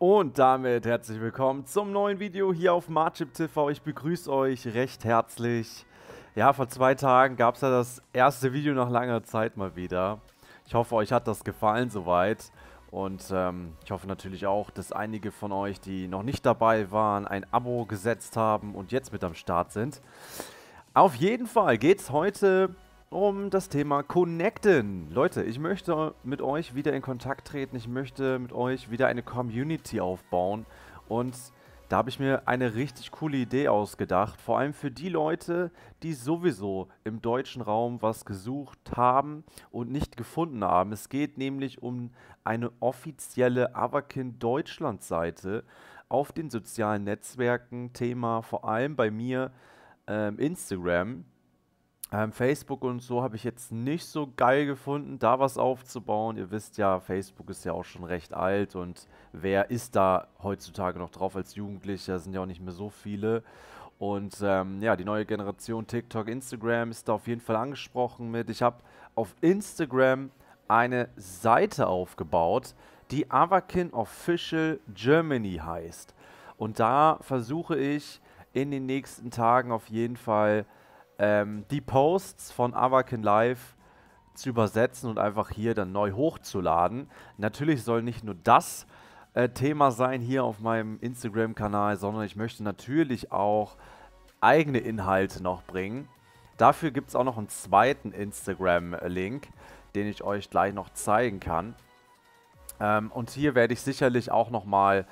Und damit herzlich willkommen zum neuen Video hier auf Marchip TV. Ich begrüße euch recht herzlich. Ja, vor zwei Tagen gab es ja das erste Video nach langer Zeit mal wieder. Ich hoffe, euch hat das gefallen soweit. Und ähm, ich hoffe natürlich auch, dass einige von euch, die noch nicht dabei waren, ein Abo gesetzt haben und jetzt mit am Start sind. Auf jeden Fall geht es heute um das Thema Connecten. Leute, ich möchte mit euch wieder in Kontakt treten. Ich möchte mit euch wieder eine Community aufbauen. Und da habe ich mir eine richtig coole Idee ausgedacht. Vor allem für die Leute, die sowieso im deutschen Raum was gesucht haben und nicht gefunden haben. Es geht nämlich um eine offizielle Avakin Deutschland Seite auf den sozialen Netzwerken. Thema vor allem bei mir äh, Instagram. Ähm, Facebook und so habe ich jetzt nicht so geil gefunden, da was aufzubauen. Ihr wisst ja, Facebook ist ja auch schon recht alt und wer ist da heutzutage noch drauf als Jugendlicher? Sind ja auch nicht mehr so viele. Und ähm, ja, die neue Generation TikTok, Instagram ist da auf jeden Fall angesprochen mit. Ich habe auf Instagram eine Seite aufgebaut, die Avakin Official Germany heißt. Und da versuche ich in den nächsten Tagen auf jeden Fall ähm, die Posts von Avakin Live zu übersetzen und einfach hier dann neu hochzuladen. Natürlich soll nicht nur das äh, Thema sein hier auf meinem Instagram-Kanal, sondern ich möchte natürlich auch eigene Inhalte noch bringen. Dafür gibt es auch noch einen zweiten Instagram-Link, den ich euch gleich noch zeigen kann. Ähm, und hier werde ich sicherlich auch nochmal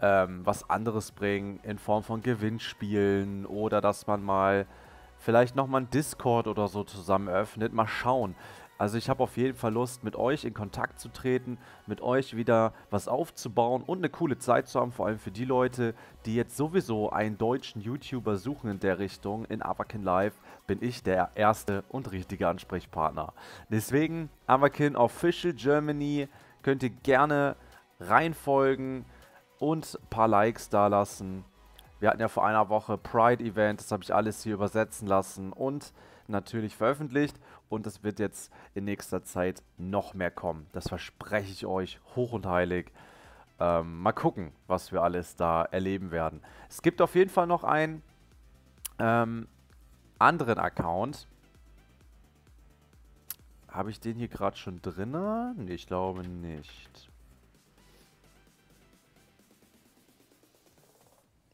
ähm, was anderes bringen in Form von Gewinnspielen oder dass man mal vielleicht nochmal ein Discord oder so zusammen eröffnet. Mal schauen. Also ich habe auf jeden Fall Lust, mit euch in Kontakt zu treten, mit euch wieder was aufzubauen und eine coole Zeit zu haben, vor allem für die Leute, die jetzt sowieso einen deutschen YouTuber suchen in der Richtung. In Avakin Live bin ich der erste und richtige Ansprechpartner. Deswegen Avakin Official Germany könnt ihr gerne reinfolgen und ein paar Likes da lassen. Wir hatten ja vor einer Woche Pride-Event, das habe ich alles hier übersetzen lassen und natürlich veröffentlicht. Und das wird jetzt in nächster Zeit noch mehr kommen. Das verspreche ich euch hoch und heilig. Ähm, mal gucken, was wir alles da erleben werden. Es gibt auf jeden Fall noch einen ähm, anderen Account. Habe ich den hier gerade schon drin? Nee, ich glaube nicht.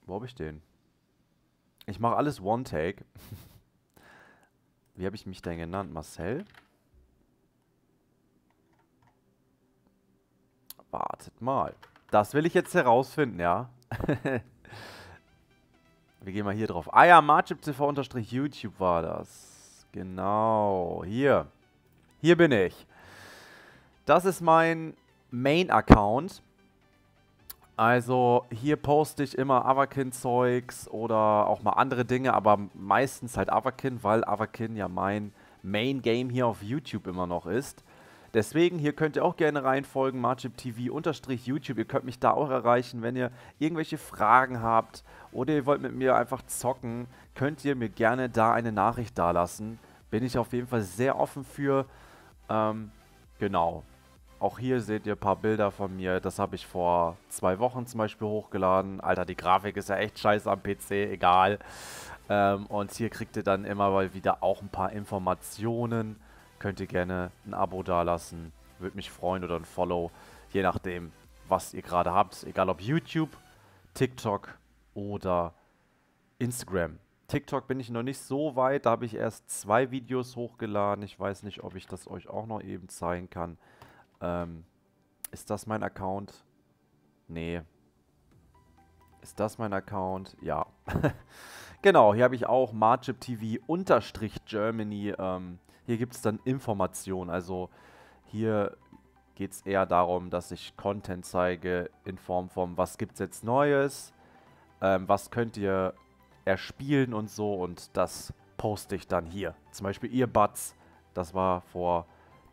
Wo habe ich den? Ich mache alles One-Take. Wie habe ich mich denn genannt? Marcel? Wartet mal. Das will ich jetzt herausfinden, ja. Wir gehen mal hier drauf. Ah ja, MarchipTV-YouTube war das. Genau. Hier. Hier bin ich. Das ist mein Main-Account. Also hier poste ich immer Avakin-Zeugs oder auch mal andere Dinge, aber meistens halt Avakin, weil Avakin ja mein Main-Game hier auf YouTube immer noch ist. Deswegen, hier könnt ihr auch gerne reinfolgen, MarchipTV YouTube. Ihr könnt mich da auch erreichen, wenn ihr irgendwelche Fragen habt oder ihr wollt mit mir einfach zocken, könnt ihr mir gerne da eine Nachricht dalassen. Bin ich auf jeden Fall sehr offen für. Ähm, genau. Auch hier seht ihr ein paar Bilder von mir. Das habe ich vor zwei Wochen zum Beispiel hochgeladen. Alter, die Grafik ist ja echt scheiße am PC, egal. Ähm, und hier kriegt ihr dann immer mal wieder auch ein paar Informationen. Könnt ihr gerne ein Abo dalassen. Würde mich freuen oder ein Follow. Je nachdem, was ihr gerade habt. Egal ob YouTube, TikTok oder Instagram. TikTok bin ich noch nicht so weit. Da habe ich erst zwei Videos hochgeladen. Ich weiß nicht, ob ich das euch auch noch eben zeigen kann. Ähm, ist das mein Account? Nee. Ist das mein Account? Ja. genau, hier habe ich auch Marchip TV unterstrich Germany. Ähm, hier gibt es dann Informationen. Also hier geht es eher darum, dass ich Content zeige in Form von, was gibt es jetzt Neues, ähm, was könnt ihr erspielen und so. Und das poste ich dann hier. Zum Beispiel ihr Earbuds, das war vor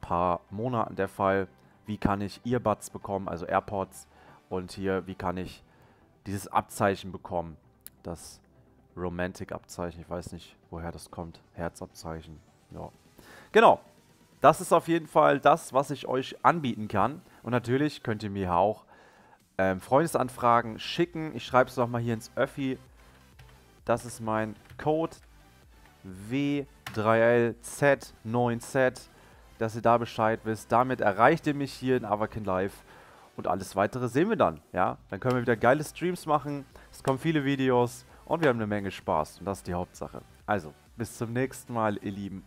paar Monaten der Fall. Wie kann ich Earbuds bekommen, also AirPods? Und hier, wie kann ich dieses Abzeichen bekommen? Das Romantic-Abzeichen. Ich weiß nicht, woher das kommt. Herzabzeichen. Ja. Genau. Das ist auf jeden Fall das, was ich euch anbieten kann. Und natürlich könnt ihr mir auch ähm, Freundesanfragen schicken. Ich schreibe es nochmal hier ins Öffi. Das ist mein Code W3LZ9Z dass ihr da Bescheid wisst. Damit erreicht ihr mich hier in Avakin Live. Und alles weitere sehen wir dann, ja? Dann können wir wieder geile Streams machen. Es kommen viele Videos und wir haben eine Menge Spaß. Und das ist die Hauptsache. Also, bis zum nächsten Mal, ihr Lieben.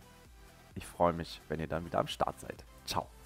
Ich freue mich, wenn ihr dann wieder am Start seid. Ciao.